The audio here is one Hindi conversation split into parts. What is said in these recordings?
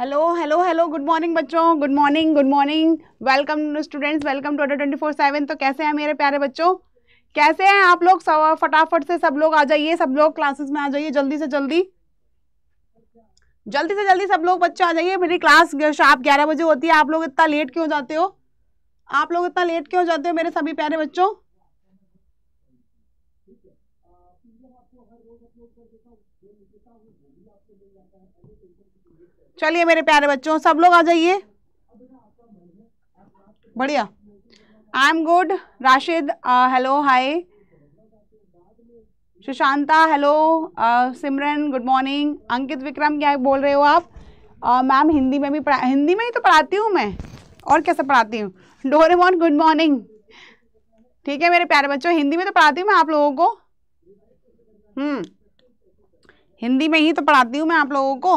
hello hello hello good morning बच्चों good morning good morning welcome students welcome to Adda twenty four seven तो कैसे हैं मेरे प्यारे बच्चों कैसे हैं आप लोग फटाफट से सब लोग आ जाइए सब लोग क्लासेस में आ जाइए जल्दी से जल्दी जल्दी से जल्दी सब लोग बच्चे आ जाइए मेरी क्लास शार्प ग्यारह बजे होती है आप लोग इतना लेट क्यों जाते हो आप लोग इतना लेट क्यों जाते हो मेरे सभी प्यारे बच्चों चलिए मेरे प्यारे बच्चों सब लोग आ जाइए बढ़िया I am good Rashid hello hi Sushanta hello Simran good morning Ankit Vikram क्या बोल रहे हो आप uh, मैम हिंदी में भी पढ़ा हिंदी में ही तो पढ़ाती हूँ मैं और कैसे पढ़ाती हूँ डोरेमोन गुड मॉर्निंग ठीक है मेरे प्यारे बच्चों हिंदी में तो पढ़ाती हूँ मैं आप लोगों को हम्म हिंदी में ही तो पढ़ाती हूँ मैं आप लोगों को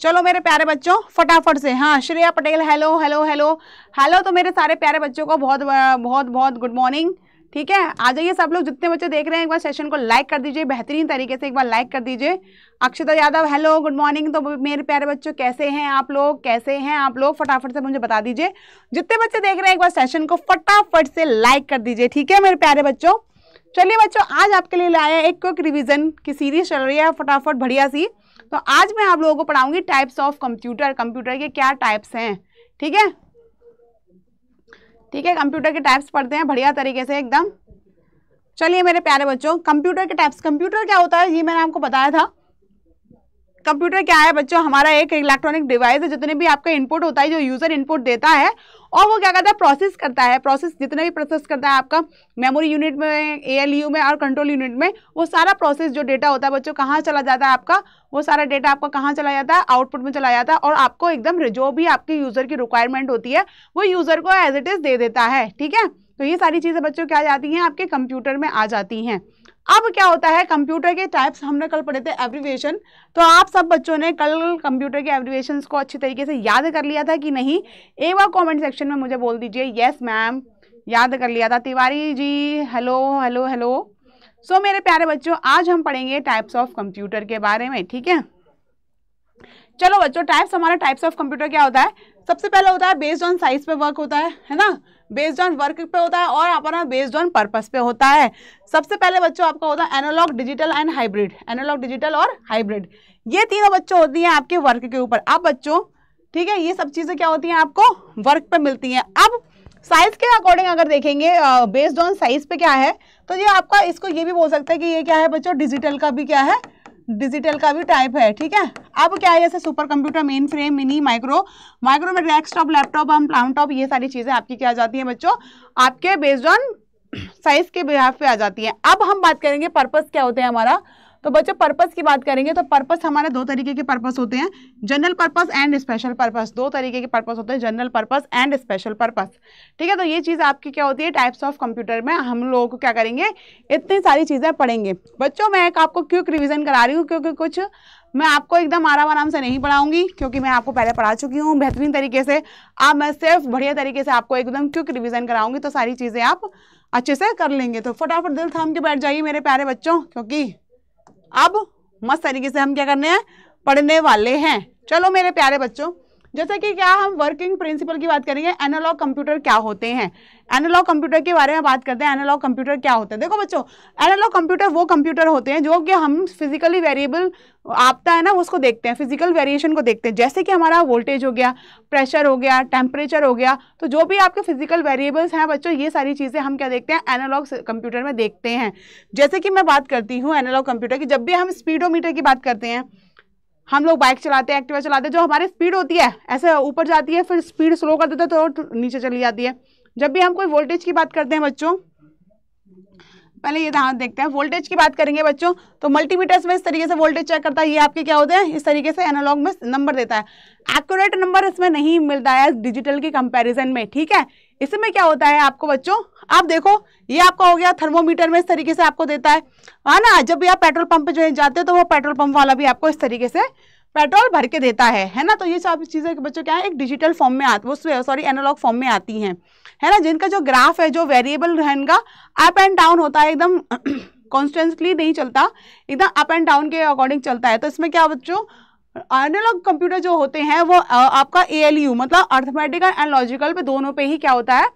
चलो मेरे प्यारे बच्चों फटाफट से हाँ Shreya Patel hello hello hello hello तो मेरे सारे प्यारे बच्चों को बहुत बहुत बहुत गुड मॉर्निंग ठीक है आ जाइए सब लोग जितने बच्चे देख रहे हैं एक बार सेशन को लाइक कर दीजिए बेहतरीन तरीके से एक बार लाइक कर दीजिए Akshata Yadav hello good morning तो मेरे प्यारे बच्चों कैसे हैं आप लोग कैसे हैं आप लोग फटाफट से मुझे बता दीजिए जितने बच्चे देख रहे हैं एक बार सेशन को फटाफट से लाइक कर दीजिए ठीक है मेरे प्यारे बच्चों चलिए बच्चों आज आपके लिए लाया एक क्विक रिवीजन की सीरीज चल रही है फटाफट बढ़िया सी तो आज मैं आप लोगों को पढ़ाऊंगी टाइप्स ऑफ कंप्यूटर कंप्यूटर के क्या टाइप्स हैं ठीक है ठीक है कंप्यूटर के टाइप्स पढ़ते हैं बढ़िया तरीके से एकदम चलिए मेरे प्यारे बच्चों कंप्यूटर के टाइप्स कंप्यूटर क्या होता है ये मैंने आपको बताया था कंप्यूटर क्या है बच्चों हमारा एक इलेक्ट्रॉनिक डिवाइस है जितने भी आपका इनपुट होता है जो यूज़र इनपुट देता है और वो क्या करता है प्रोसेस करता है प्रोसेस जितना भी प्रोसेस करता है आपका मेमोरी यूनिट में ए में और कंट्रोल यूनिट में वो सारा प्रोसेस जो डेटा होता है बच्चों कहाँ चला जाता है आपका वो सारा डेटा आपका कहाँ चला जाता है आउटपुट में चला जाता है और आपको एकदम जो भी आपके यूज़र की रिक्वायरमेंट होती है वो यूज़र को एज इट इज़ दे देता है ठीक है तो ये सारी चीज़ें बच्चों क्या जाती हैं आपके कंप्यूटर में आ जाती हैं अब क्या होता है कंप्यूटर के टाइप्स हमने कल पढ़े थे एब्रीवेशन तो आप सब बच्चों ने कल कंप्यूटर के एब्रीवेशन को अच्छी तरीके से याद कर लिया था कि नहीं एक बार कॉमेंट सेक्शन में मुझे बोल दीजिए येस मैम याद कर लिया था Tiwari ji hello hello hello so so, मेरे प्यारे बच्चों आज हम पढ़ेंगे टाइप्स ऑफ कंप्यूटर के बारे में ठीक है चलो बच्चों टाइप्स हमारा टाइप्स ऑफ कंप्यूटर क्या होता है सबसे पहला होता है बेस्ड ऑन साइज पे वर्क होता है है ना बेस्ड ऑन वर्क पे होता है और अपना बेस्ड ऑन पर्पस पे होता है सबसे पहले बच्चों आपका होता है analogue digital and hybrid analogue digital और हाइब्रिड ये तीनों बच्चों होती हैं आपके वर्क के ऊपर अब बच्चों ठीक है ये सब चीज़ें क्या होती हैं आपको वर्क पर मिलती हैं अब साइज के अकॉर्डिंग अगर देखेंगे बेस्ड ऑन साइज पे क्या है तो ये आपका इसको ये भी बोल सकते हैं कि ये क्या है बच्चों डिजिटल का भी क्या है डिजिटल का भी टाइप है ठीक है अब क्या है जैसे super computer mainframe mini micro micro में डेस्कटॉप लैपटॉप हम लैपटॉप ये सारी चीज़ें आपकी क्या आ जाती है बच्चों आपके बेस्ड ऑन साइज के बिहाफ पे आ जाती है अब हम बात करेंगे पर्पज़ क्या होते हैं हमारा तो बच्चों पर्पस की बात करेंगे तो पर्पस हमारे दो तरीके के पर्पस होते हैं general purpose and special purpose दो तरीके के पर्पस होते हैं general purpose and special purpose ठीक है तो ये चीज़ आपकी क्या होती है टाइप्स ऑफ कंप्यूटर में हम लोगों को क्या करेंगे इतनी सारी चीज़ें पढ़ेंगे बच्चों मैं एक आपको क्यों रिविजन करा रही हूँ क्योंकि कुछ मैं आपको एकदम आराम आराम से नहीं पढ़ाऊंगी क्योंकि मैं आपको पहले पढ़ा चुकी हूँ बेहतरीन तरीके से आप मैं सिर्फ बढ़िया तरीके से आपको एकदम क्यों रिविजन कराऊंगी तो सारी चीज़ें आप अच्छे से कर लेंगे तो फटाफट दिल थाम के बैठ जाइए मेरे प्यारे बच्चों क्योंकि अब मस्त तरीके से हम क्या करने हैं पढ़ने वाले हैं चलो मेरे प्यारे बच्चों जैसे कि क्या हम वर्किंग प्रिंसिपल की बात करेंगे एनालॉग कंप्यूटर क्या होते हैं एनालॉग कंप्यूटर के बारे में बात करते हैं एनालॉग कंप्यूटर क्या होते हैं देखो बच्चों एनालॉग कंप्यूटर वो कंप्यूटर होते हैं जो कि हम फिजिकली वेरिएबल आपता है ना उसको देखते हैं फिजिकल वेरिएशन को देखते हैं जैसे कि हमारा वोल्टेज हो गया प्रेशर हो गया टेम्परेचर हो गया तो जो भी आपके फिजिकल वेरिएबल्स हैं बच्चों ये सारी चीज़ें हम क्या देखते हैं एनालॉग कंप्यूटर में देखते हैं जैसे कि मैं बात करती हूँ एनालॉग कंप्यूटर की जब भी हम स्पीडोमीटर की बात करते हैं हम लोग बाइक चलाते हैं एक्टिवा चलाते हैं जो हमारी स्पीड होती है ऐसे ऊपर जाती है फिर स्पीड स्लो कर देते हैं तो नीचे चली जाती है जब भी हम कोई वोल्टेज की बात करते हैं बच्चों पहले ये ध्यान देखते हैं वोल्टेज की बात करेंगे बच्चों तो मल्टीमीटर्स में इस तरीके से वोल्टेज चेक करता है ये आपके क्या होते हैं इस तरीके से एनालॉग में नंबर देता है एक्यूरेट नंबर इसमें नहीं मिलता है डिजिटल की कंपैरिजन में ठीक है इसमें क्या होता है आपको बच्चों आप देखो ये आपका हो गया थर्मोमीटर में इस तरीके से आपको देता है है हाँ ना जब भी आप पेट्रोल पंप पे जो है जाते हो तो वो पेट्रोल पंप वाला भी आपको इस तरीके से पेट्रोल भर के देता है है ना तो ये सब चीज़ें बच्चों क्या है एक डिजिटल फॉर्म में आती वो सॉरी एनालॉग फॉर्म में आती हैं है ना जिनका जो ग्राफ है जो वेरिएबल है इनका अप एंड डाउन होता है एकदम कॉन्स्टेंसली नहीं चलता एकदम अप एंड डाउन के अकॉर्डिंग चलता है तो इसमें क्या बच्चों एनालॉग कंप्यूटर जो होते हैं वो आपका ए मतलब अर्थमेटिक एंड लॉजिकल पे दोनों पे ही क्या होता है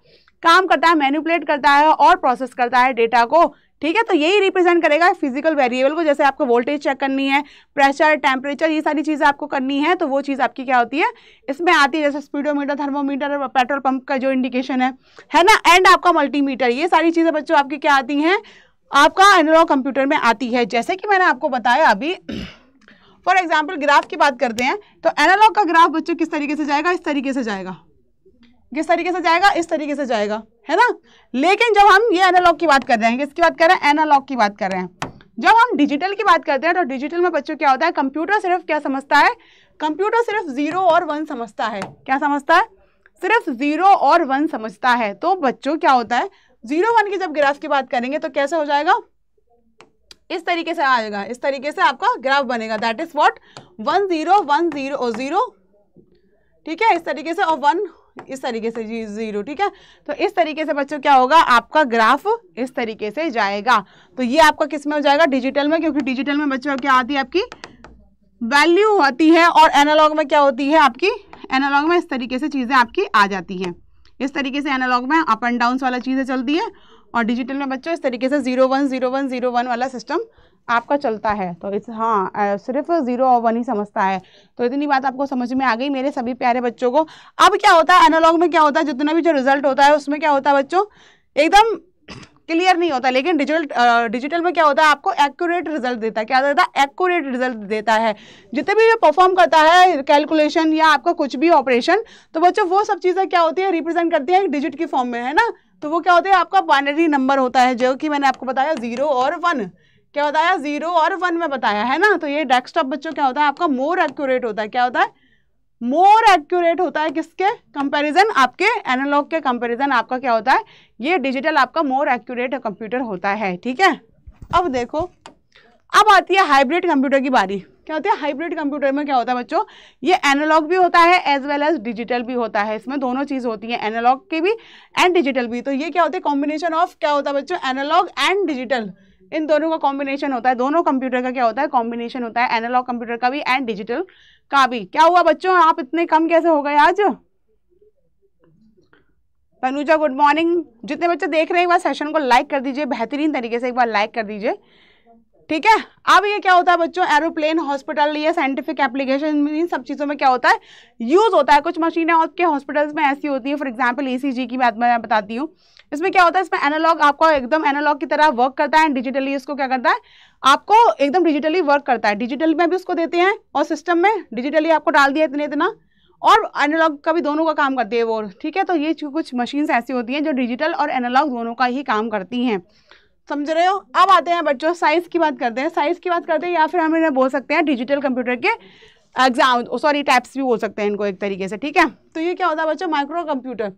काम करता है मैनिपुलेट करता है और प्रोसेस करता है डेटा को ठीक है तो यही रिप्रेजेंट करेगा फिजिकल वेरिएबल को जैसे आपको वोल्टेज चेक करनी है प्रेशर टेम्परेचर ये सारी चीज़ें आपको करनी है तो वो चीज़ आपकी क्या होती है इसमें आती है जैसे स्पीडोमीटर थर्मोमीटर पेट्रोल पंप का जो इंडिकेशन है है ना एंड आपका मल्टीमीटर ये सारी चीज़ें बच्चों आपकी क्या आती हैं आपका एनोलॉग कंप्यूटर में आती है जैसे कि मैंने आपको बताया अभी फॉर एग्जाम्पल ग्राफ की बात करते हैं तो एनालॉग का ग्राफ बच्चों किस तरीके से जाएगा इस तरीके से जाएगा किस तरीके से जाएगा इस तरीके से जाएगा है ना लेकिन जब हम ये एनालॉग की बात कर रहे हैं किसकी बात कर रहे हैं एनालॉग की बात कर रहे हैं जब हम डिजिटल की बात करते हैं तो डिजिटल में बच्चों क्या होता है कंप्यूटर सिर्फ क्या समझता है कंप्यूटर सिर्फ जीरो और वन समझता है क्या समझता है सिर्फ जीरो और वन समझता है तो बच्चों क्या होता है जीरो वन की जब ग्राफ की बात करेंगे तो कैसे हो जाएगा इस तरीके से आएगा इस तरीके से आपका ग्राफ बनेगा that is what one zero one zero zero ठीक है इस तरीके से और oh वन इस तरीके से जी जीरो ठीक है तो इस तरीके से बच्चों क्या होगा आपका ग्राफ इस तरीके से जाएगा तो ये आपका किस में हो जाएगा डिजिटल में क्योंकि डिजिटल में बच्चों क्या आती है आपकी वैल्यू आती है और एनालॉग में क्या होती है आपकी एनालॉग में इस तरीके से चीज़ें आपकी आ जाती हैं इस तरीके से एनालॉग में अप एंड डाउन वाला चीज़ें चलती है और डिजिटल में बच्चों इस तरीके से zero one zero one zero one वाला सिस्टम आपका चलता है तो इस हाँ सिर्फ जीरो और वन ही समझता है तो इतनी बात आपको समझ में आ गई मेरे सभी प्यारे बच्चों को अब क्या होता है एनालॉग में क्या होता है जितना भी जो रिजल्ट होता है उसमें क्या होता है बच्चों एकदम क्लियर नहीं होता लेकिन डिजिटल डिजिटल में क्या होता है आपको एक्यूरेट रिजल्ट देता है क्या देता है एक्यूरेट रिजल्ट देता है जितने भी जो परफॉर्म करता है कैलकुलेशन या आपका कुछ भी ऑपरेशन तो बच्चों वो सब चीज़ें क्या होती है रिप्रेजेंट करती है डिजिट की फॉर्म में है ना तो वो क्या होता है आपका बाइनरी नंबर होता है जो कि मैंने आपको बताया ज़ीरो और वन क्या बताया ज़ीरो और वन में बताया है ना तो ये डेस्कटॉप बच्चों क्या होता है आपका मोर एक्यूरेट होता है क्या होता है मोर एक्यूरेट होता है किसके कंपैरिजन आपके एनालॉग के कंपैरिजन आपका क्या होता है ये डिजिटल आपका मोर एक्यूरेट कंप्यूटर होता है ठीक है अब देखो अब आती है हाइब्रिड कंप्यूटर की बारी क्या होते हैं हाइब्रिड कंप्यूटर में क्या होता है बच्चों ये एनालॉग भी होता है एज वेल एज डिजिटल भी होता है इसमें दोनों चीज़ होती है एनालॉग के भी एंड डिजिटल भी तो ये क्या होते हैं कॉम्बिनेशन ऑफ क्या होता है बच्चों एनालॉग एंड डिजिटल इन दोनों का कॉम्बिनेशन होता है दोनों कंप्यूटर का क्या होता है कॉम्बिनेशन होता है एनालॉग कंप्यूटर का भी एंड डिजिटल का भी क्या हुआ बच्चों आप इतने कम कैसे हो गए आज तनुजा गुड मॉर्निंग जितने बच्चे देख रहे हैं एक बार सेशन को लाइक कर दीजिए बेहतरीन तरीके से एक बार लाइक कर दीजिए ठीक है अब ये क्या होता है बच्चों एरोप्लेन हॉस्पिटल ये साइंटिफिक एप्लीकेशन इन सब चीज़ों में क्या होता है यूज़ होता है कुछ मशीनें आपके हॉस्पिटल्स में ऐसी होती है फॉर एग्जाम्पल ई की बात मैं बताती हूँ इसमें क्या होता है इसमें एनालॉग आपका एकदम एनालॉग की तरह वर्क करता है एंड डिजिटली इसको क्या करता है आपको एकदम डिजिटली वर्क करता है डिजिटल में भी उसको देते हैं और सिस्टम में डिजिटली आपको डाल दिया इतने इतना और एनालॉग का भी दोनों का काम करती है वो ठीक है तो ये कुछ मशीन्स ऐसी होती हैं जो डिजिटल और एनालॉग दोनों का ही काम करती हैं समझ रहे हो अब आते हैं बच्चों साइंस की बात करते हैं साइंस की बात करते हैं या फिर हम इन्हें बोल सकते हैं डिजिटल कंप्यूटर के एग्जाम सॉरी टैप्स भी बोल सकते हैं इनको एक तरीके से ठीक है तो ये क्या होता है बच्चों माइक्रो कंप्यूटर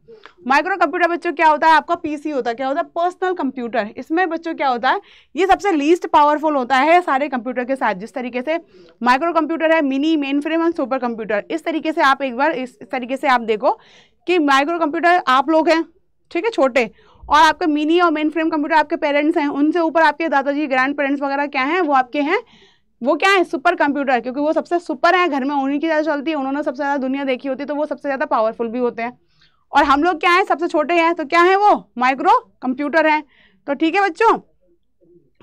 माइक्रो कंप्यूटर बच्चों क्या होता है आपका पीसी होता है क्या होता है पर्सनल कंप्यूटर इसमें बच्चों क्या होता है ये सबसे लीस्ट पावरफुल होता है सारे कंप्यूटर के साथ जिस तरीके से माइक्रो कंप्यूटर है mini mainframe and super computer इस तरीके से आप एक बार इस तरीके से आप देखो कि माइक्रो कंप्यूटर आप लोग हैं ठीक है छोटे और आपका मिनी और मेन फ्रेम कंप्यूटर आपके पेरेंट्स हैं उनसे ऊपर आपके दादाजी ग्रैंड पेरेंट्स वगैरह क्या हैं वो आपके हैं वो क्या है सुपर कंप्यूटर क्योंकि वो सबसे सुपर है घर में उन्हीं की ज़्यादा चलती है उन्होंने सबसे ज़्यादा दुनिया देखी होती है तो वो सबसे ज़्यादा पावरफुल भी होते हैं और हम लोग क्या हैं सबसे छोटे हैं तो क्या है वो माइक्रो कंप्यूटर हैं तो ठीक है बच्चों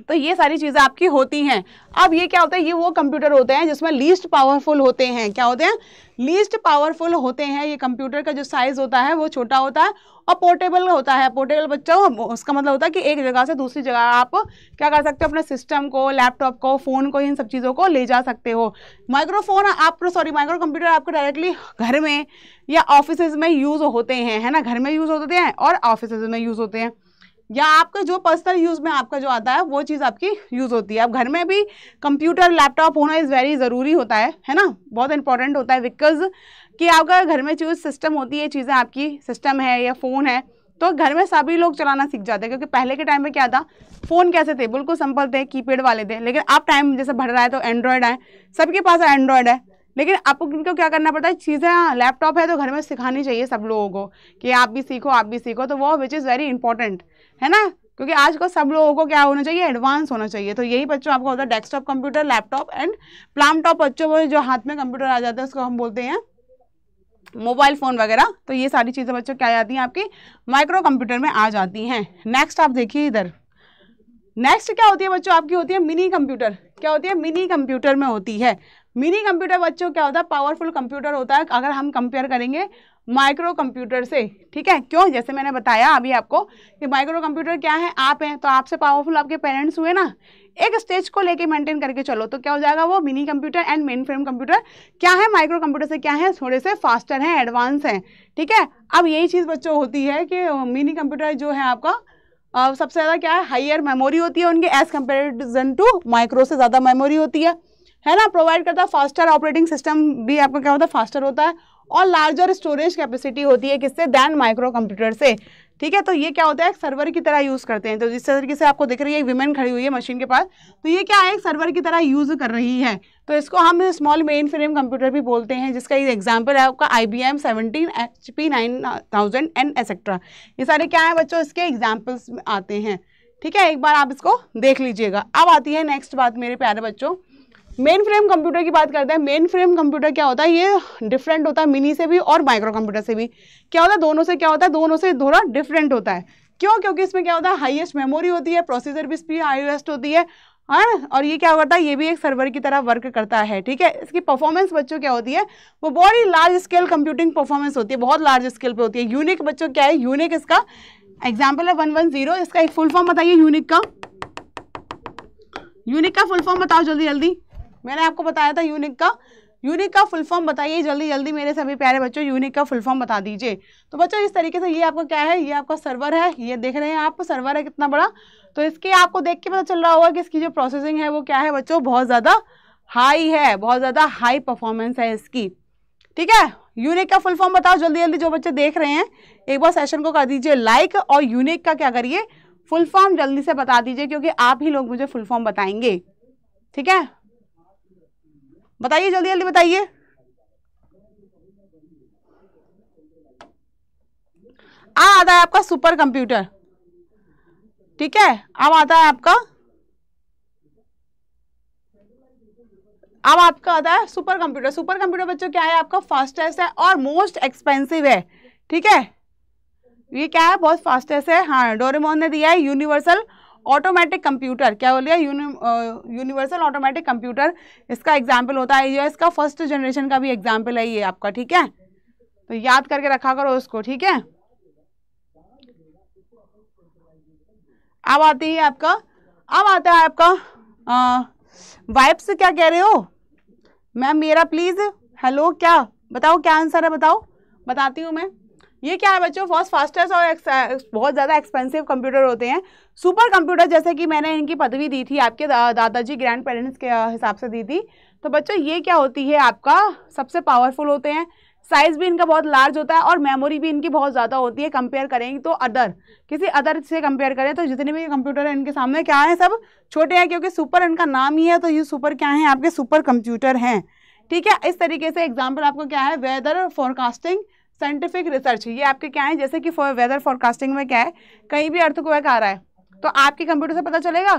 तो ये सारी चीज़ें आपकी होती हैं अब ये क्या होता है ये वो कंप्यूटर होते हैं जिसमें लीस्ट पावरफुल होते हैं क्या होते हैं लीस्ट पावरफुल होते हैं ये कंप्यूटर का जो साइज़ होता है वो छोटा होता है और पोर्टेबल होता है पोर्टेबल बच्चों उसका मतलब होता है कि एक जगह से दूसरी जगह आप क्या कर सकते हो अपने सिस्टम को लैपटॉप को फ़ोन को इन सब चीज़ों को ले जा सकते हो माइक्रोफोन आप सॉरी माइक्रो कंप्यूटर आपको डायरेक्टली घर में या ऑफिस में यूज़ होते हैं है ना घर में यूज़ होते हैं और ऑफिस में यूज़ होते हैं या आपका जो पर्सनल यूज़ में आपका जो आता है वो चीज़ आपकी यूज़ होती है अब घर में भी कंप्यूटर लैपटॉप होना इज़ वेरी ज़रूरी होता है है ना बहुत इंपॉर्टेंट होता है बिकॉज कि आपका घर में जो सिस्टम होती है चीज़ें आपकी सिस्टम है या फ़ोन है तो घर में सभी लोग चलाना सीख जाते हैं क्योंकि पहले के टाइम में क्या था फ़ोन कैसे थे बिल्कुल संपल थे कीपैड वाले थे लेकिन अब टाइम जैसे बढ़ रहा है तो एंड्रॉयड आए सबके पास एंड्रॉयड है लेकिन आपको क्या करना पड़ता है चीज़ें लैपटॉप हाँ, है तो घर में सिखानी चाहिए सब लोगों को कि आप भी सीखो आप भी सीखो तो वो विच इज़ वेरी इंपॉर्टेंट है ना क्योंकि आजकल सब लोगों को क्या होना चाहिए एडवांस होना चाहिए तो यही बच्चों आपको होता है desktop computer laptop and palmtop बच्चों को जो हाथ में कंप्यूटर आ जाता है उसको हम बोलते हैं मोबाइल फ़ोन वगैरह तो ये सारी चीज़ें बच्चों क्या आ जाती हैं आपकी माइक्रो कंप्यूटर में आ जाती हैं नेक्स्ट आप देखिए इधर नेक्स्ट क्या होती है बच्चों आपकी होती है मिनी कंप्यूटर क्या होती है मिनी कंप्यूटर में होती है मिनी कंप्यूटर बच्चों क्या होता है पावरफुल कंप्यूटर होता है अगर हम कंपेयर करेंगे माइक्रो कंप्यूटर से ठीक है क्यों जैसे मैंने बताया अभी आपको कि माइक्रो कंप्यूटर क्या है आप हैं तो आपसे पावरफुल आपके पेरेंट्स हुए ना एक स्टेज को लेके मेंटेन करके चलो तो क्या हो जाएगा वो mini computer and mainframe computer क्या है माइक्रो कंप्यूटर से क्या है थोड़े से फास्टर हैं एडवांस हैं ठीक है अब यही चीज़ बच्चों होती है कि मिनी कंप्यूटर जो है आपका सबसे ज़्यादा क्या है हाइयर मेमोरी होती है उनकी एज़ कम्पेरिजन टू माइक्रो से ज़्यादा मेमोरी होती है है ना प्रोवाइड करता है फास्टर ऑपरेटिंग सिस्टम भी आपका क्या होता है फास्टर होता है और लार्जर स्टोरेज कैपेसिटी होती है किससे दैन माइक्रो कंप्यूटर से ठीक है तो ये क्या होता है एक सर्वर की तरह यूज़ करते हैं तो जिस तरीके से आपको दिख रही है एक वीमेन खड़ी हुई है मशीन के पास तो ये क्या है एक सर्वर की तरह यूज़ कर रही है तो इसको हम स्मॉल मेन फ्रेम कंप्यूटर भी बोलते हैं जिसका ये एग्जाम्पल है आपका I B M seventeen H P nine thousand and etcetera ये सारे क्या है बच्चों इसके एग्जाम्पल्स आते हैं ठीक है एक बार आप इसको देख लीजिएगा अब आती है नेक्स्ट बात मेरे प्यारे बच्चों मेन फ्रेम कंप्यूटर की बात करते हैं मेन फ्रेम कंप्यूटर क्या होता है ये डिफरेंट होता है मिनी से भी और माइक्रो कंप्यूटर से भी क्या होता है दोनों से क्या होता है दोनों से थोड़ा डिफरेंट होता है क्यों क्योंकि इसमें क्या होता है हाईएस्ट मेमोरी होती है प्रोसेसर भी इसकी हाईएस्ट होती है हाँ और ये क्या करता है ये भी एक सर्वर की तरह वर्क करता है ठीक है इसकी परफॉर्मेंस बच्चों क्या होती है वो बहुत ही लार्ज स्केल कंप्यूटिंग परफॉर्मेंस होती है बहुत लार्ज स्केल पे होती है यूनिक बच्चों क्या है यूनिक इसका एग्जाम्पल है वन वन जीरो इसका एक फुल फॉर्म बताइए यूनिक का यूनिक का फुल फॉर्म बताओ जल्दी जल्दी मैंने आपको बताया था यूनिक का यूनिक का फुल फॉर्म बताइए जल्दी जल्दी मेरे सभी प्यारे बच्चों यूनिक का फुल फॉर्म बता दीजिए तो बच्चों इस तरीके से ये आपका क्या है ये आपका सर्वर है ये देख रहे हैं आप सर्वर है कितना बड़ा तो इसके आपको देख के पता चल रहा होगा कि इसकी जो प्रोसेसिंग है वो क्या है बच्चों बहुत ज़्यादा हाई है बहुत ज़्यादा हाई परफॉर्मेंस है इसकी ठीक है यूनिक का फुल फॉर्म बताओ जल्दी जल्दी जो बच्चे देख रहे हैं एक बार सेशन को कर दीजिए लाइक और यूनिक का क्या करिए फुल फॉर्म जल्दी से बता दीजिए क्योंकि आप ही लोग मुझे फुल फॉर्म बताएंगे ठीक है बताइए जल्दी जल्दी बताइए आ आता है आपका सुपर कंप्यूटर ठीक है अब आता है आपका अब आपका आता है सुपर कंप्यूटर सुपर कंप्यूटर बच्चों क्या है आपका फास्टेस्ट है और मोस्ट एक्सपेंसिव है ठीक है ये क्या है बहुत फास्टेस्ट है हाँ डोरेमोन ने दिया है यूनिवर्सल ऑटोमेटिक कंप्यूटर क्या बोलिए यूनिवर्सल ऑटोमेटिक कंप्यूटर इसका एग्जाम्पल होता है ये इसका फर्स्ट जनरेशन का भी एग्जाम्पल है ये आपका ठीक है तो याद करके रखा करो उसको ठीक है अब आती है आपका अब आता है आपका वाइप्स uh, क्या कह रहे हो मैम मेरा प्लीज़ हेलो क्या बताओ क्या आंसर है बताओ बताती हूँ मैं ये क्या है बच्चों फर्स्ट फास्टेस्ट और बहुत ज़्यादा एक्सपेंसिव कंप्यूटर होते हैं सुपर कंप्यूटर जैसे कि मैंने इनकी पदवी दी थी आपके दादाजी ग्रैंड पेरेंट्स के हिसाब से दी थी तो बच्चों ये क्या होती है आपका सबसे पावरफुल होते हैं साइज़ भी इनका बहुत लार्ज होता है और मेमोरी भी इनकी बहुत ज़्यादा होती है कंपेयर करेंगे तो अदर किसी अदर से कंपेयर करें तो जितने भी कंप्यूटर हैं इनके सामने क्या है सब छोटे हैं क्योंकि सुपर इनका नाम ही है तो ये सुपर क्या है आपके सुपर कंप्यूटर हैं ठीक है इस तरीके से एग्जाम्पल आपको क्या है वेदर फोरकास्टिंग साइंटिफिक रिसर्च ये आपके क्या है जैसे कि फॉर वेदर फॉरकास्टिंग में क्या है कहीं भी अर्थक्वेक आ रहा है तो आपके कंप्यूटर से पता चलेगा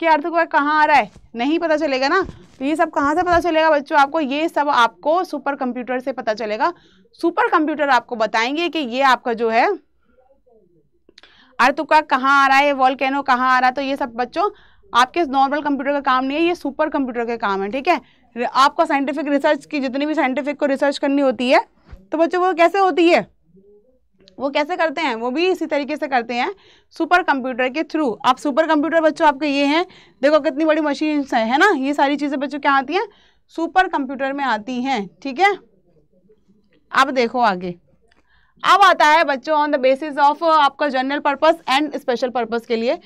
कि अर्थक्वेक कहाँ आ रहा है नहीं पता चलेगा ना तो ये सब कहाँ से पता चलेगा बच्चों आपको ये सब आपको सुपर कंप्यूटर से पता चलेगा सुपर कंप्यूटर आपको बताएंगे कि ये आपका जो है अर्थक्वेक कहाँ आ रहा है वॉलकैनो कहाँ आ रहा है तो ये सब बच्चों आपके नॉर्मल कंप्यूटर का काम नहीं है ये सुपर कंप्यूटर के काम है ठीक है आपको साइंटिफिक रिसर्च की जितनी भी साइंटिफिक को रिसर्च करनी होती है तो बच्चों वो कैसे होती है वो कैसे करते हैं वो भी इसी तरीके से करते हैं सुपर कंप्यूटर के थ्रू आप सुपर कंप्यूटर बच्चों आपके ये हैं देखो कितनी बड़ी मशीन है, है ना ये सारी चीज़ें बच्चों क्या आती हैं सुपर कंप्यूटर में आती हैं ठीक है अब देखो आगे अब आता है बच्चों ऑन द बेसिस ऑफ आपका general purpose and special purpose के लिए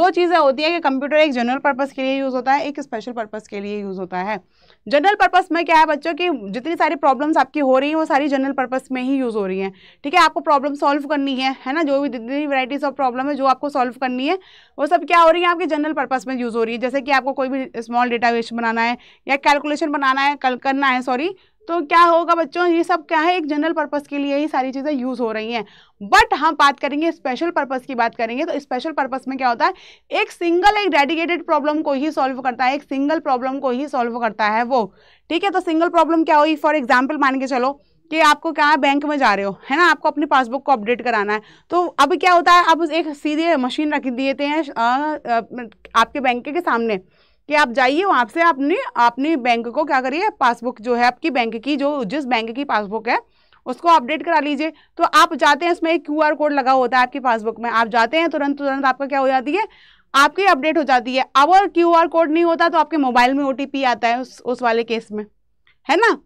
दो चीज़ें होती हैं कि कंप्यूटर एक जनरल पर्पस के लिए यूज़ होता है एक स्पेशल पर्पस के लिए यूज़ होता है जनरल पर्पस में क्या है बच्चों की जितनी सारी प्रॉब्लम्स आपकी हो रही हैं वो सारी जनरल पर्पस में ही यूज़ हो रही हैं ठीक है आपको प्रॉब्लम सॉल्व करनी है है ना जो भी जितनी वैराइटीज़ ऑफ प्रॉब्लम है जो आपको सॉल्व करनी है वो सब क्या हो रही है आपके जनरल पर्पस में यूज़ हो रही है जैसे कि आपको कोई भी स्मॉल डेटाबेस बनाना है या कैलकुलेशन बनाना है कल करना है सॉरी तो क्या होगा बच्चों ये सब क्या है एक जनरल पर्पज़ के लिए ही सारी चीज़ें यूज़ हो रही हैं बट हम बात करेंगे स्पेशल पर्पज़ की बात करेंगे तो स्पेशल पर्पज़ में क्या होता है एक सिंगल एक डेडिकेटेड प्रॉब्लम को ही सॉल्व करता है एक सिंगल प्रॉब्लम को ही सॉल्व करता है वो ठीक है तो सिंगल प्रॉब्लम क्या हुई फॉर एग्जाम्पल मान के चलो कि आपको क्या है बैंक में जा रहे हो है ना आपको अपनी पासबुक को अपडेट कराना है तो अब क्या होता है अब एक सीधे मशीन रख दिए हैं आपके बैंक के सामने कि आप जाइए वहाँ से आपने अपने बैंक को क्या करिए पासबुक जो है आपकी बैंक की जो जिस बैंक की पासबुक है उसको अपडेट करा लीजिए तो आप जाते हैं इसमें एक क्यू कोड लगा होता है आपकी पासबुक में आप जाते हैं तुरंत तुरंत आपका क्या हो जाती है आपकी अपडेट हो जाती है अगर क्यू कोड नहीं होता तो आपके मोबाइल में ओ आता है उस उस वाले केस में है ना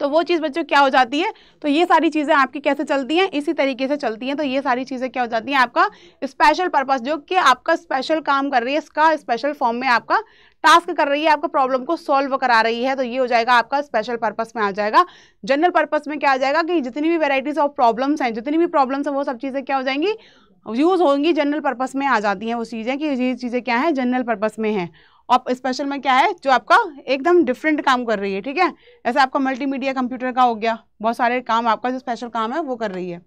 तो वो चीज़ बच्चों क्या हो जाती है तो ये सारी चीज़ें आपकी कैसे चलती हैं इसी तरीके से चलती हैं तो ये सारी चीज़ें क्या हो जाती हैं आपका स्पेशल पर्पज़ जो कि आपका स्पेशल काम कर रही है इसका स्पेशल फॉर्म में आपका टास्क कर रही है आपका प्रॉब्लम को सॉल्व करा रही है तो ये हो जाएगा आपका स्पेशल पर्पस में आ जाएगा जनरल पर्पस में क्या आ जाएगा कि जितनी भी वेराइटीज़ ऑफ प्रॉब्लम्स हैं जितनी भी प्रॉब्लम्स हैं वो सब चीज़ें क्या हो जाएंगी यूज़ होंगी जनरल पर्पज में आ जाती हैं वो चीज़ें कि ये चीज़ें क्या हैं जनरल पर्पज में हैं आप स्पेशल में क्या है जो आपका एकदम डिफरेंट काम कर रही है ठीक है जैसे आपका मल्टीमीडिया कंप्यूटर का हो गया बहुत सारे काम आपका जो स्पेशल काम है वो कर रही है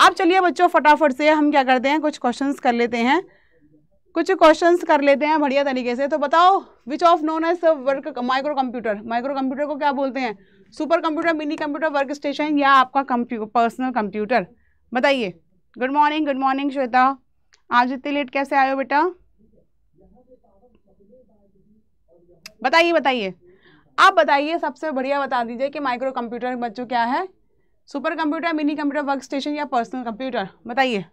आप चलिए बच्चों फटाफट से हम क्या करते हैं कुछ क्वेश्चंस कर लेते हैं कुछ क्वेश्चंस कर लेते हैं बढ़िया तरीके से तो बताओ which of known as work micro computer micro computer को क्या बोलते हैं super computer mini computer work station या आपका पर्सनल कंप्यूटर बताइए good morning good morning Shweta आज इतने लेट कैसे आए हो बेटा बताइए बताइए आप बताइए सबसे बढ़िया बता दीजिए कि माइक्रो कंप्यूटर बच्चों क्या है super computer mini computer work station या पर्सनल कंप्यूटर बताइए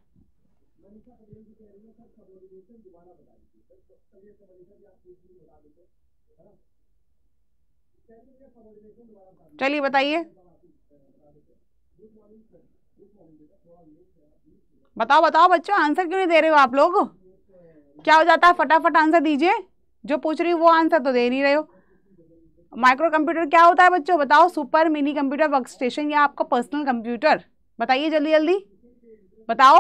चलिए बताइए बताओ बताओ बच्चों आंसर क्यों नहीं दे रहे हो आप लोग क्या हो जाता है फटाफट आंसर दीजिए जो पूछ रही हूँ वो आंसर तो दे नहीं रहे हो माइक्रो कंप्यूटर क्या होता है बच्चों बताओ super mini computer work station या आपका पर्सनल कंप्यूटर बताइए जल्दी जल्दी बताओ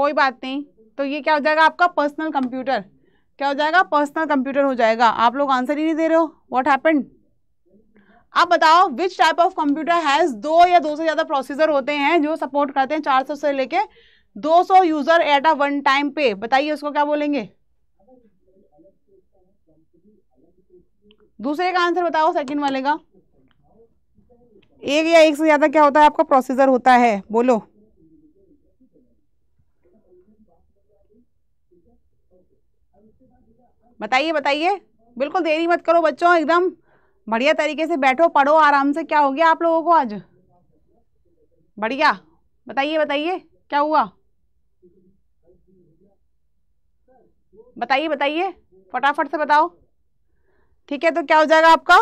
कोई बात नहीं तो ये क्या हो जाएगा आपका पर्सनल कंप्यूटर क्या हो जाएगा पर्सनल कंप्यूटर हो जाएगा आप लोग आंसर ही नहीं दे रहे हो व्हाट हैपेंड आप बताओ which type of computer has दो या दो से ज्यादा प्रोसेसर होते हैं जो सपोर्ट करते हैं 400 से लेके 200 user at a one time पे बताइए उसको क्या बोलेंगे दूसरे का आंसर बताओ सेकंड वाले का एक या एक से ज्यादा क्या होता है आपका प्रोसीजर होता है बोलो बताइए बताइए बिल्कुल देरी मत करो बच्चों एकदम बढ़िया तरीके से बैठो पढ़ो आराम से क्या हो गया आप लोगों को आज बढ़िया बताइए बताइए क्या हुआ बताइए बताइए फटाफट से बताओ ठीक है तो क्या हो जाएगा आपका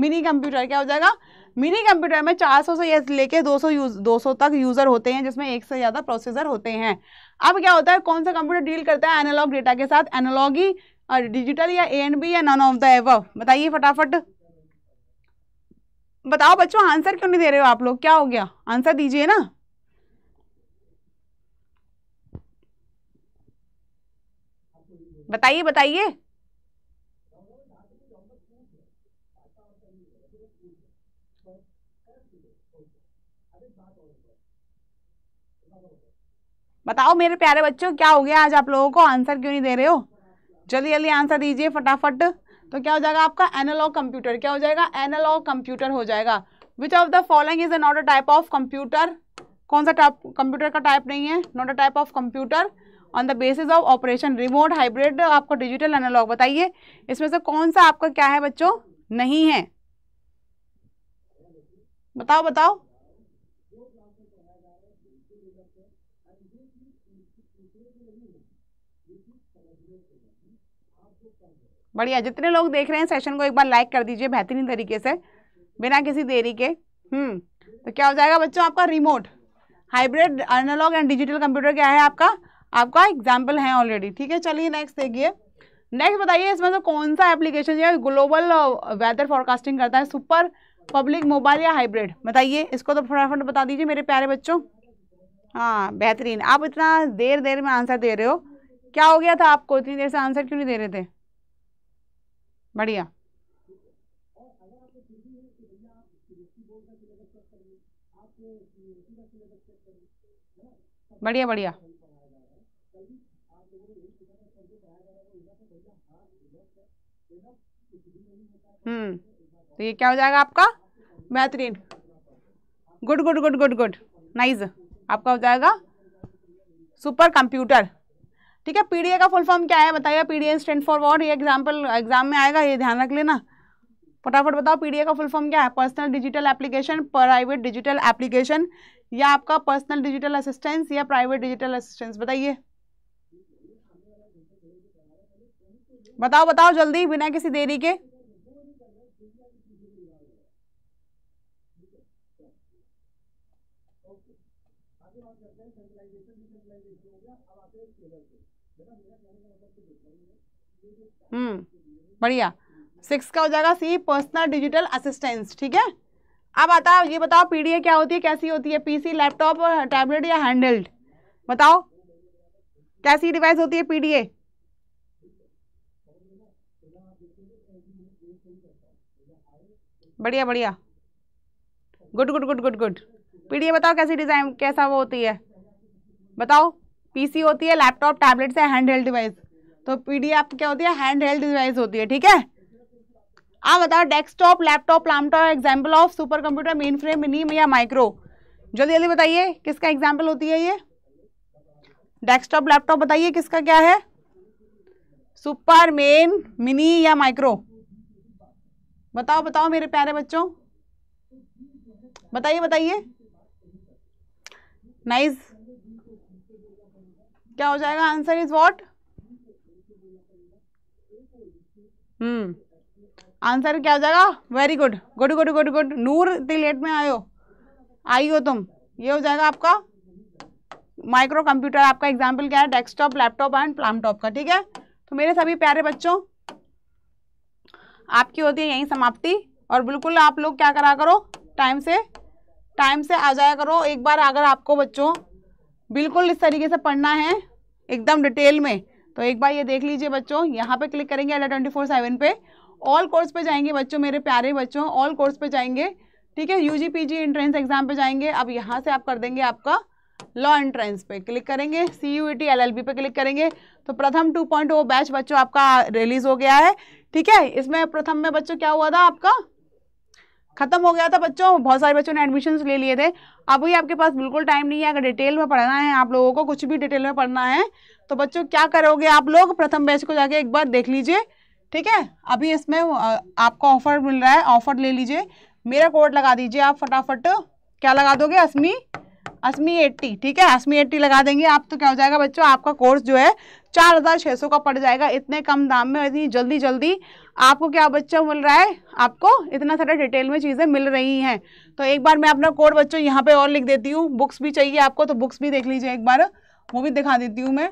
मिनी कंप्यूटर क्या हो जाएगा मिनी कंप्यूटर में 400 से लेके 200 यूज 200 तक यूज़र होते हैं जिसमें एक से ज़्यादा प्रोसेसर होते हैं अब क्या होता है कौन सा कंप्यूटर डील करता है एनालॉग डेटा के साथ एनालॉग ही डिजिटल या ए एंड बी या नॉन ऑफ द एव बताइए फटाफट बताओ बच्चों आंसर क्यों नहीं दे रहे हो आप लोग क्या हो गया आंसर दीजिए ना बताइए बताइए बताओ मेरे प्यारे बच्चों क्या हो गया आज आप लोगों को आंसर क्यों नहीं दे रहे हो जल्दी जल्दी आंसर दीजिए फटाफट तो क्या हो जाएगा आपका एनालॉग कंप्यूटर क्या हो जाएगा एनालॉग कंप्यूटर हो जाएगा which of the following is a not a type of computer कौन सा टाइप कंप्यूटर का टाइप नहीं है not a type of computer on the basis of operation remote hybrid आपको डिजिटल एनालॉग बताइए इसमें से कौन सा आपका क्या है बच्चों नहीं है बताओ बताओ बढ़िया जितने लोग देख रहे हैं सेशन को एक बार लाइक कर दीजिए बेहतरीन तरीके से बिना किसी देरी के हम्म, तो क्या हो जाएगा बच्चों आपका remote hybrid analogue and digital computer क्या है आपका आपका एग्जाम्पल है ऑलरेडी ठीक है चलिए नेक्स्ट देखिए नेक्स्ट बताइए इसमें तो कौन सा एप्लीकेशन जो है ग्लोबल वेदर फॉरकास्टिंग करता है सुपर पब्लिक मोबाइल या हाइब्रिड बताइए इसको तो फटाफट बता दीजिए मेरे प्यारे बच्चों हाँ बेहतरीन आप इतना देर देर में आंसर दे रहे हो क्या हो गया था आपको इतनी देर से आंसर क्यों नहीं दे रहे थे बढ़िया बढ़िया बढ़िया हम्म तो ये क्या हो जाएगा आपका बेहतरीन good good good good good nice आपका हो जाएगा सुपर कंप्यूटर ठीक है पीडीए का फुल फॉर्म क्या है बताइए पीडीए स्टैंड फॉर वॉर ये एग्जाम्पल एग्जाम में आएगा ये ध्यान रख लेना फटाफट बताओ पीडीए का फुल फॉर्म क्या है personal digital application private digital application या आपका पर्सनल डिजिटल असिस्टेंस या प्राइवेट डिजिटल असिस्टेंस बताइए बताओ बताओ जल्दी बिना किसी देरी के आगे बात करते हैं सेंट्रलाइजेशन डिसेंट्रलाइजेशन हो गया अब आते हैं स्केलर पे मेरा कहने का मतलब कुछ हम्म बढ़िया सिक्स का हो जाएगा सी पर्सनल डिजिटल असिस्टेंस ठीक है अब आता है ये बताओ पीडीए क्या होती है कैसी होती है पीसी लैपटॉप टैबलेट या हैंडल्ड बताओ कैसी डिवाइस होती है पीडीए बढ़िया बढ़िया good good good good good PDA बताओ कैसी डिजाइन कैसा वो होती है बताओ पीसी होती है लैपटॉप टैबलेट से हैंड हेल्ड डिवाइस तो पीडीए आपकी क्या होती है हैंड हेल्ड डिवाइस होती है ठीक है आप बताओ desktop laptop laptop example of super computer mainframe mini या माइक्रो जल्दी जल्दी बताइए किसका एग्जाम्पल होती है ये डेस्कटॉप लैपटॉप बताइए किसका क्या है सुपर मेन मिनी या माइक्रो बताओ बताओ मेरे प्यारे बच्चों बताइए बताइए नाइस क्या हो जाएगा answer is what hmm answer क्या हो जाएगा very good good good good good Noor इतनी लेट में आयो आई हो तुम ये हो जाएगा आपका माइक्रो कंप्यूटर आपका एग्जाम्पल क्या है डेस्कटॉप लैपटॉप एंड प्लामटॉप का ठीक है तो मेरे सभी प्यारे बच्चों आपकी होती है यही समाप्ति और बिल्कुल आप लोग क्या करा करो टाइम से टाइम से आ जाया करो एक बार अगर आपको बच्चों बिल्कुल इस तरीके से पढ़ना है एकदम डिटेल में तो एक बार ये देख लीजिए बच्चों यहाँ पे क्लिक करेंगे अला ट्वेंटी फोर सेवन पे ऑल कोर्स पे जाएंगे बच्चों मेरे प्यारे बच्चों ऑल कोर्स पे जाएंगे ठीक है U G P G entrance exam पे जाएंगे अब यहाँ से आप कर देंगे आपका लॉ एंट्रेंस पे क्लिक करेंगे C U E T L L B पे क्लिक करेंगे तो प्रथम टू पॉइंट बैच बच्चों आपका रिलीज हो गया है ठीक है इसमें प्रथम में बच्चों क्या हुआ था आपका खत्म हो गया था बच्चों बहुत सारे बच्चों ने एडमिशन ले लिए थे अभी आपके पास बिल्कुल टाइम नहीं है अगर डिटेल में पढ़ना है आप लोगों को कुछ भी डिटेल में पढ़ना है तो बच्चों क्या करोगे आप लोग प्रथम बैच को जाके एक बार देख लीजिए ठीक है अभी इसमें आपको ऑफर मिल रहा है ऑफर ले लीजिए मेरा कोड लगा दीजिए आप फटाफट क्या लगा दोगे असमी अस्मी एट्टी ठीक है अस्मी एट्टी लगा देंगे आप तो क्या हो जाएगा बच्चों आपका कोर्स जो है चार हज़ार छः सौ का पड़ जाएगा इतने कम दाम में इतनी जल्दी जल्दी आपको क्या बच्चा मिल रहा है आपको इतना सारा डिटेल में चीज़ें मिल रही हैं तो एक बार मैं अपना कोड बच्चों यहाँ पे और लिख देती हूँ बुक्स भी चाहिए आपको तो बुक्स भी देख लीजिए एक बार वो भी दिखा देती हूँ मैं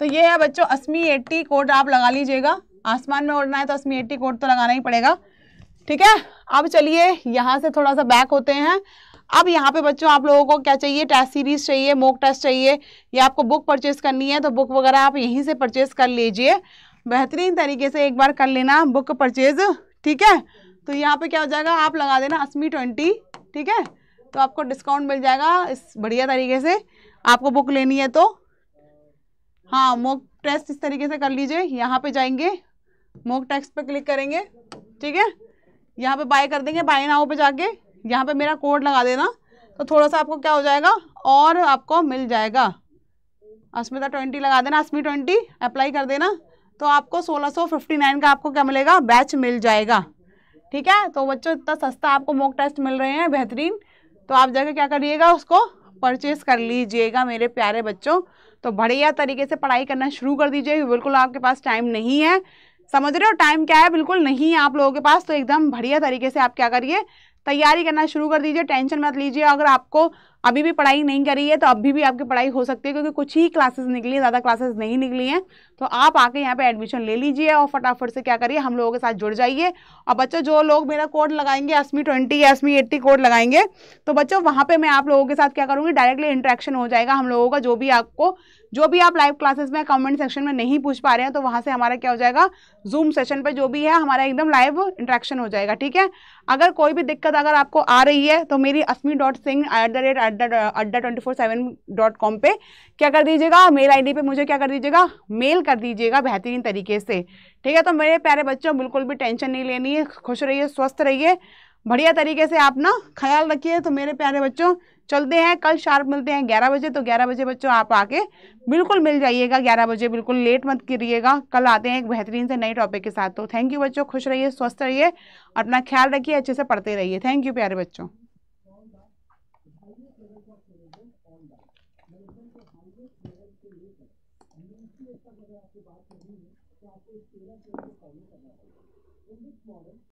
तो ये है बच्चों असमी एट्टी कोड आप लगा लीजिएगा आसमान में उड़ना है तो असमी एट्टी कोड तो लगाना ही पड़ेगा ठीक है अब चलिए यहाँ से थोड़ा सा बैक होते हैं अब यहाँ पे बच्चों आप लोगों को क्या चाहिए टेस्ट सीरीज चाहिए मोक टेस्ट चाहिए या आपको बुक परचेज करनी है तो बुक वगैरह आप यहीं से परचेज कर लीजिए बेहतरीन तरीके से एक बार कर लेना बुक परचेज ठीक है तो यहाँ पे क्या हो जाएगा आप लगा देना अस्मी ट्वेंटी ठीक है तो आपको डिस्काउंट मिल जाएगा इस बढ़िया तरीके से आपको बुक लेनी है तो हाँ मोक टेस्ट इस तरीके से कर लीजिए यहाँ पे जाएंगे मोक टेस्ट पे क्लिक करेंगे ठीक है यहाँ पे बाय कर देंगे बाय नाव पे जाके यहाँ पे मेरा कोड लगा देना तो थोड़ा सा आपको क्या हो जाएगा और आपको मिल जाएगा अस्मिता ट्वेंटी लगा देना अस्मी ट्वेंटी अप्लाई कर देना तो आपको सोलह सौ फिफ्टी नाइन का आपको क्या मिलेगा बैच मिल जाएगा ठीक है तो बच्चों इतना सस्ता आपको मोक टेस्ट मिल रहे हैं बेहतरीन तो आप जाकर क्या करिएगा उसको परचेज़ कर लीजिएगा मेरे प्यारे बच्चों तो बढ़िया तरीके से पढ़ाई करना शुरू कर दीजिए बिल्कुल आपके पास टाइम नहीं है समझ रहे हो टाइम क्या है बिल्कुल नहीं है आप लोगों के पास तो एकदम बढ़िया तरीके से आप क्या करिए तैयारी करना शुरू कर दीजिए टेंशन मत लीजिए अगर आपको अभी भी पढ़ाई नहीं करी है तो अभी भी आपकी पढ़ाई हो सकती है क्योंकि कुछ ही क्लासेस निकली है ज़्यादा क्लासेस नहीं निकली हैं तो आप आके यहाँ पे एडमिशन ले लीजिए और फटाफट से क्या करिए हम लोगों के साथ जुड़ जाइए और बच्चों जो लोग मेरा कोड लगाएंगे एसमी ट्वेंटी या एसमी एट्टी कोड लगाएंगे तो बच्चों वहाँ पर मैं आप लोगों के साथ क्या करूँगी डायरेक्टली इंट्रैक्शन हो जाएगा हम लोगों का जो भी आपको जो भी आप लाइव क्लासेस में कमेंट सेक्शन में नहीं पूछ पा रहे हैं तो वहाँ से हमारा क्या हो जाएगा जूम सेशन पे जो भी है हमारा एकदम लाइव इंट्रैक्शन हो जाएगा ठीक है अगर कोई भी दिक्कत अगर आपको आ रही है तो मेरी Asmi dot Singh at the rate Adda twenty four seven dot com पर क्या कर दीजिएगा मेल आई डी पर मुझे क्या कर दीजिएगा मेल कर दीजिएगा बेहतरीन तरीके से ठीक है तो मेरे प्यारे बच्चों बिल्कुल भी टेंशन नहीं लेनी है खुश रहिए स्वस्थ रहिए बढ़िया तरीके से आप ना ख्याल रखिए तो मेरे प्यारे बच्चों चलते हैं कल शार्प मिलते हैं ग्यारह बजे तो ग्यारह बजे बच्चों आप आके बिल्कुल मिल जाइएगा ग्यारह बजे बिल्कुल लेट मत करिएगा कल आते हैं एक बेहतरीन से नए टॉपिक के साथ तो थैंक यू बच्चों खुश रहिए स्वस्थ रहिए अपना ख्याल रखिए अच्छे से पढ़ते रहिए थैंक यू प्यारे बच्चों